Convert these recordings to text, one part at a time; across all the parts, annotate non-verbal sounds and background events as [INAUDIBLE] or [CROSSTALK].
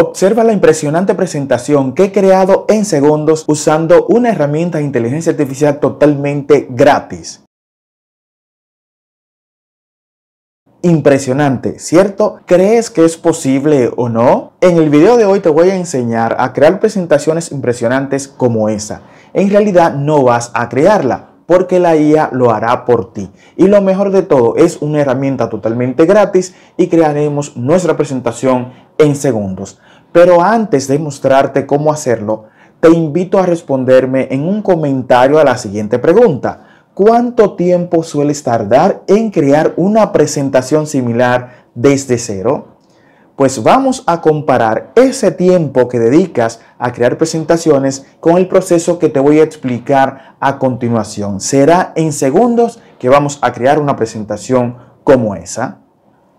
Observa la impresionante presentación que he creado en segundos usando una herramienta de inteligencia artificial totalmente gratis. Impresionante, ¿cierto? ¿Crees que es posible o no? En el video de hoy te voy a enseñar a crear presentaciones impresionantes como esa. En realidad no vas a crearla, porque la IA lo hará por ti. Y lo mejor de todo es una herramienta totalmente gratis y crearemos nuestra presentación en segundos. Pero antes de mostrarte cómo hacerlo, te invito a responderme en un comentario a la siguiente pregunta. ¿Cuánto tiempo sueles tardar en crear una presentación similar desde cero? Pues vamos a comparar ese tiempo que dedicas a crear presentaciones con el proceso que te voy a explicar a continuación. Será en segundos que vamos a crear una presentación como esa.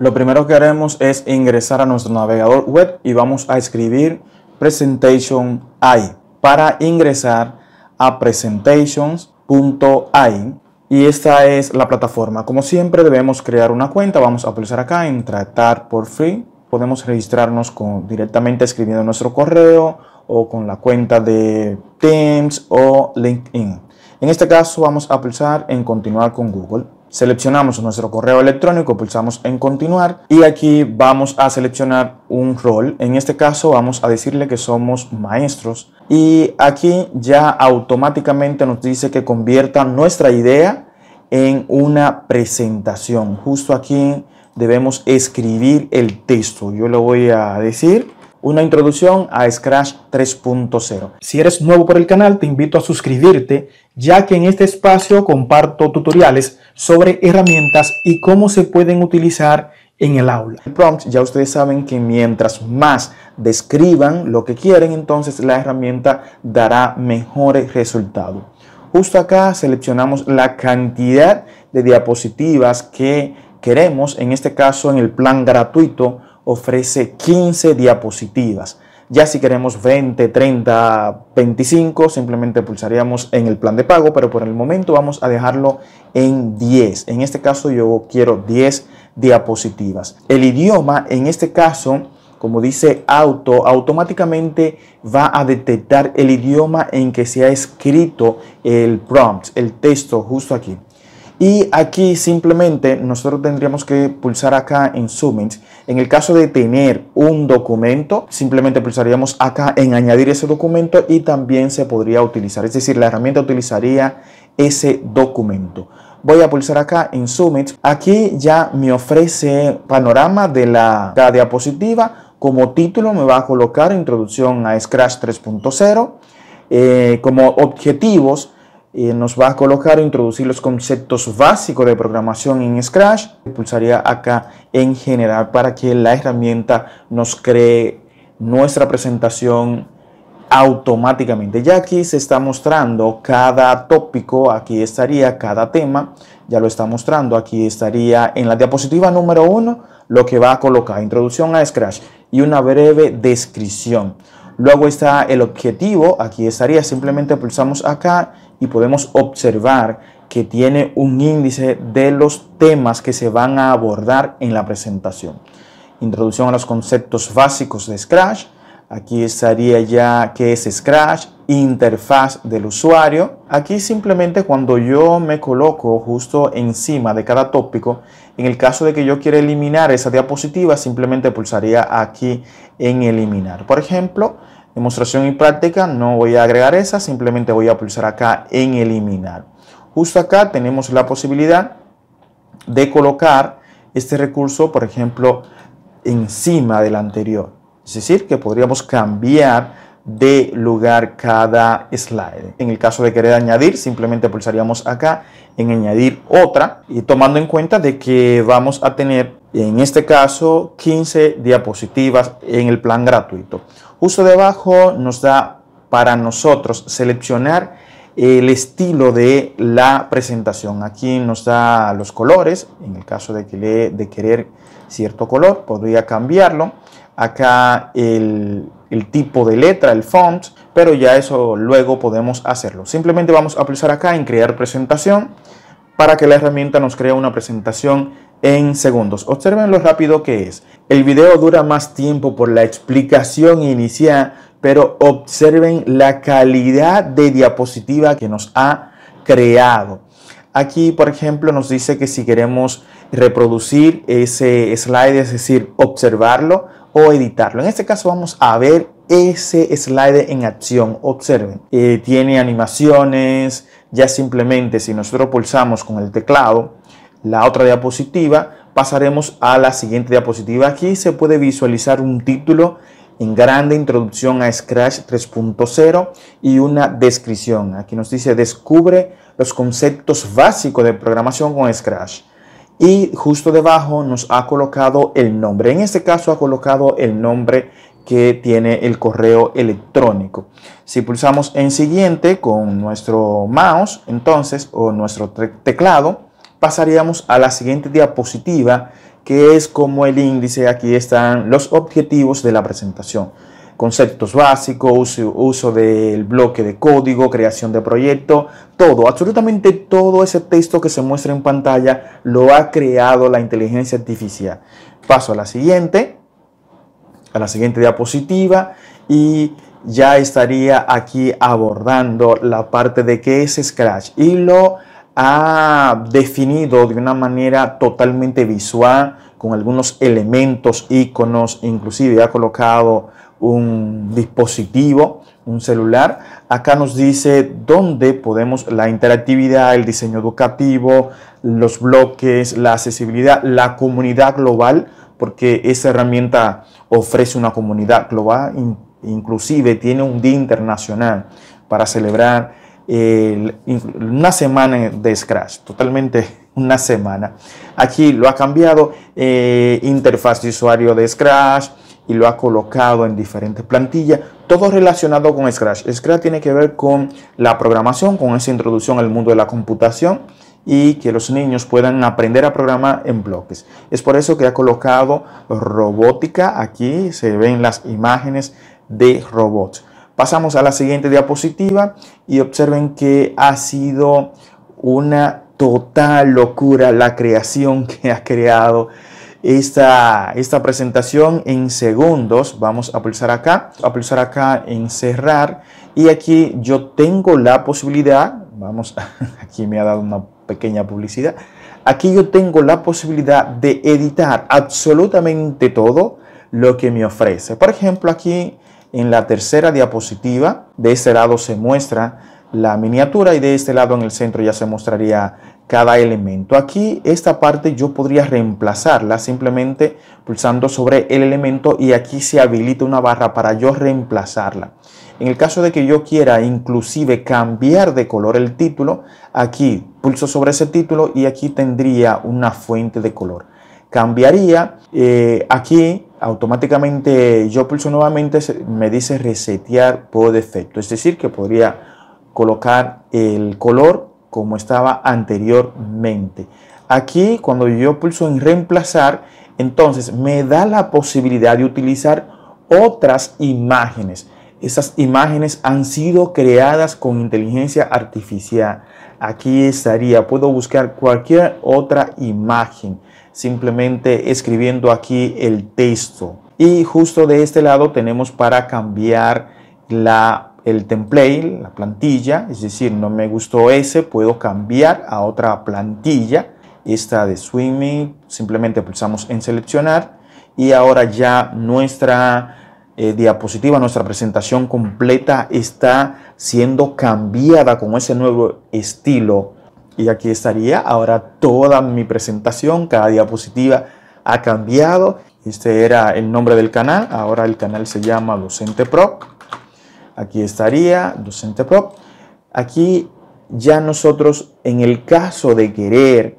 Lo primero que haremos es ingresar a nuestro navegador web y vamos a escribir presentation.ai. Para ingresar a presentations.ai y esta es la plataforma. Como siempre debemos crear una cuenta. Vamos a pulsar acá en tratar por free. Podemos registrarnos con, directamente escribiendo nuestro correo o con la cuenta de Teams o LinkedIn. En este caso vamos a pulsar en continuar con Google. Seleccionamos nuestro correo electrónico, pulsamos en continuar y aquí vamos a seleccionar un rol. En este caso vamos a decirle que somos maestros y aquí ya automáticamente nos dice que convierta nuestra idea en una presentación. Justo aquí debemos escribir el texto. Yo lo voy a decir una introducción a Scratch 3.0. Si eres nuevo por el canal, te invito a suscribirte, ya que en este espacio comparto tutoriales sobre herramientas y cómo se pueden utilizar en el aula. El prompt, ya ustedes saben que mientras más describan lo que quieren, entonces la herramienta dará mejores resultados. Justo acá seleccionamos la cantidad de diapositivas que queremos, en este caso en el plan gratuito, ofrece 15 diapositivas. Ya si queremos 20, 30, 25, simplemente pulsaríamos en el plan de pago, pero por el momento vamos a dejarlo en 10. En este caso yo quiero 10 diapositivas. El idioma, en este caso, como dice auto, automáticamente va a detectar el idioma en que se ha escrito el prompt, el texto justo aquí. Y aquí simplemente nosotros tendríamos que pulsar acá en Summit. En el caso de tener un documento, simplemente pulsaríamos acá en añadir ese documento y también se podría utilizar. Es decir, la herramienta utilizaría ese documento voy a pulsar acá en Summit. Aquí ya me ofrece panorama de la, diapositiva. Como título me va a colocar Introducción a Scratch 3.0. Eh, como objetivos eh, nos va a colocar introducir los conceptos básicos de programación en Scratch. Pulsaría acá en general para que la herramienta nos cree nuestra presentación automáticamente. Ya aquí se está mostrando cada tópico, aquí estaría cada tema, ya lo está mostrando, aquí estaría en la diapositiva número 1 lo que va a colocar, introducción a Scratch y una breve descripción. Luego está el objetivo, aquí estaría, simplemente pulsamos acá y podemos observar que tiene un índice de los temas que se van a abordar en la presentación. Introducción a los conceptos básicos de Scratch. Aquí estaría ya qué es Scratch, interfaz del usuario. Aquí simplemente cuando yo me coloco justo encima de cada tópico, en el caso de que yo quiera eliminar esa diapositiva, simplemente pulsaría aquí en eliminar. Por ejemplo, demostración y práctica, no voy a agregar esa, simplemente voy a pulsar acá en eliminar. Justo acá tenemos la posibilidad de colocar este recurso, por ejemplo, encima del anterior. Es decir, que podríamos cambiar de lugar cada slide. En el caso de querer añadir, simplemente pulsaríamos acá en añadir otra y tomando en cuenta de que vamos a tener en este caso 15 diapositivas en el plan gratuito. Justo debajo nos da para nosotros seleccionar el estilo de la presentación. Aquí nos da los colores, en el caso de, que le, de querer cierto color, podría cambiarlo. Acá el, el tipo de letra, el font, pero ya eso luego podemos hacerlo. Simplemente vamos a pulsar acá en crear presentación para que la herramienta nos crea una presentación en segundos. Observen lo rápido que es. El video dura más tiempo por la explicación inicial, pero observen la calidad de diapositiva que nos ha creado. Aquí, por ejemplo, nos dice que si queremos reproducir ese slide, es decir, observarlo o editarlo. En este caso vamos a ver ese slide en acción. Observen, eh, tiene animaciones, ya simplemente si nosotros pulsamos con el teclado, la otra diapositiva, pasaremos a la siguiente diapositiva. Aquí se puede visualizar un título en grande, introducción a Scratch 3.0 y una descripción. Aquí nos dice, descubre los conceptos básicos de programación con Scratch. Y justo debajo nos ha colocado el nombre. En este caso ha colocado el nombre que tiene el correo electrónico. Si pulsamos en siguiente con nuestro mouse, entonces, o nuestro teclado, pasaríamos a la siguiente diapositiva, que es como el índice, aquí están los objetivos de la presentación. Conceptos básicos, uso, del bloque de código, creación de proyecto, todo, absolutamente todo ese texto que se muestra en pantalla lo ha creado la inteligencia artificial. Paso a la siguiente, a la siguiente diapositiva y ya estaría aquí abordando la parte de qué es Scratch y lo ha definido de una manera totalmente visual, con algunos elementos, iconos, inclusive ha colocado un dispositivo, un celular. Acá nos dice dónde podemos la interactividad, el diseño educativo, los bloques, la accesibilidad, la comunidad global, porque esa herramienta ofrece una comunidad global, inclusive tiene un día internacional para celebrar una semana de Scratch, totalmente [LAUGHS] una semana. Aquí lo ha cambiado eh, interfaz de usuario de Scratch y lo ha colocado en diferentes plantillas, todo relacionado con Scratch. Scratch tiene que ver con la programación, con esa introducción al mundo de la computación y que los niños puedan aprender a programar en bloques. Es por eso que ha colocado robótica, aquí se ven las imágenes de robots. Pasamos a la siguiente diapositiva y observen que ha sido una total locura la creación [LAUGHS] que ha creado esta, esta presentación en segundos. Vamos a pulsar acá, a pulsar acá en cerrar y aquí yo tengo la posibilidad, vamos, [LAUGHS] aquí me ha dado una pequeña publicidad, aquí yo tengo la posibilidad de editar absolutamente todo lo que me ofrece. Por ejemplo, aquí en la tercera diapositiva, de este lado se muestra la miniatura y de este lado en el centro ya se mostraría cada elemento. Aquí esta parte yo podría reemplazarla simplemente pulsando sobre el elemento y aquí se habilita una barra para yo reemplazarla. En el caso de que yo quiera inclusive cambiar de color el título, aquí pulso sobre ese título y aquí tendría una fuente de color. Cambiaría eh, aquí automáticamente yo pulso nuevamente, me dice resetear por defecto. Es decir, que podría colocar el color como estaba anteriormente. Aquí, cuando yo pulso en reemplazar, entonces me da la posibilidad de utilizar otras imágenes. Esas imágenes han sido creadas con inteligencia artificial. Aquí estaría, puedo buscar cualquier otra imagen simplemente escribiendo aquí el texto. Y justo de este lado tenemos para cambiar la, el template, la plantilla, es decir, no me gustó ese, puedo cambiar a otra plantilla, esta de Swimming, simplemente pulsamos en seleccionar y ahora ya nuestra eh, diapositiva, nuestra presentación completa está siendo cambiada con ese nuevo estilo y aquí estaría ahora toda mi presentación, cada diapositiva ha cambiado. Este era el nombre del canal, ahora el canal se llama Docente Pro. Aquí estaría Docente Pro. Aquí ya nosotros en el caso de querer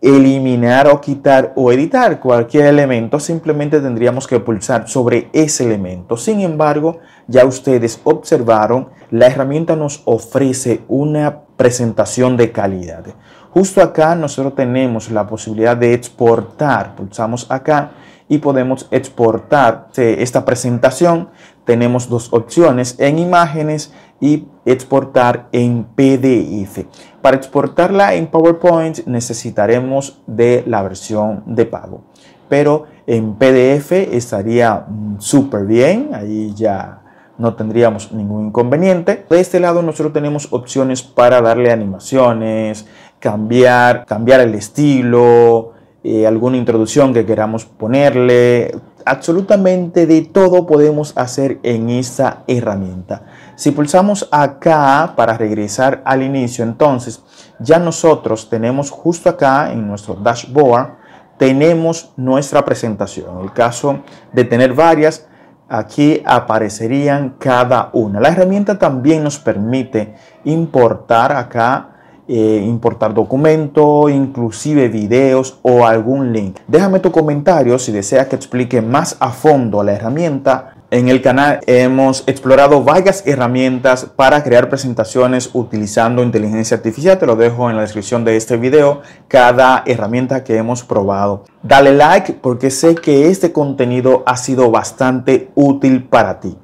eliminar o quitar o editar cualquier elemento, simplemente tendríamos que pulsar sobre ese elemento. Sin embargo, ya ustedes observaron, la herramienta nos ofrece una presentación de calidad. Justo acá nosotros tenemos la posibilidad de exportar. Pulsamos acá y podemos exportar eh, esta presentación. Tenemos dos opciones en imágenes y exportar en PDF. Para exportarla en PowerPoint necesitaremos de la versión de pago. Pero en PDF estaría mm, súper bien. Ahí ya no tendríamos ningún inconveniente. De este lado nosotros tenemos opciones para darle animaciones, cambiar, cambiar el estilo, eh, alguna introducción que queramos ponerle. Absolutamente de todo podemos hacer en esta herramienta. Si pulsamos acá para regresar al inicio, entonces ya nosotros tenemos justo acá en nuestro dashboard, tenemos nuestra presentación. En el caso de tener varias, Aquí aparecerían cada una. La herramienta también nos permite importar acá, eh, importar documento, inclusive videos o algún link. Déjame tu comentario si deseas que explique más a fondo la herramienta en el canal hemos explorado varias herramientas para crear presentaciones utilizando inteligencia artificial. Te lo dejo en la descripción de este video, cada herramienta que hemos probado. Dale like porque sé que este contenido ha sido bastante útil para ti.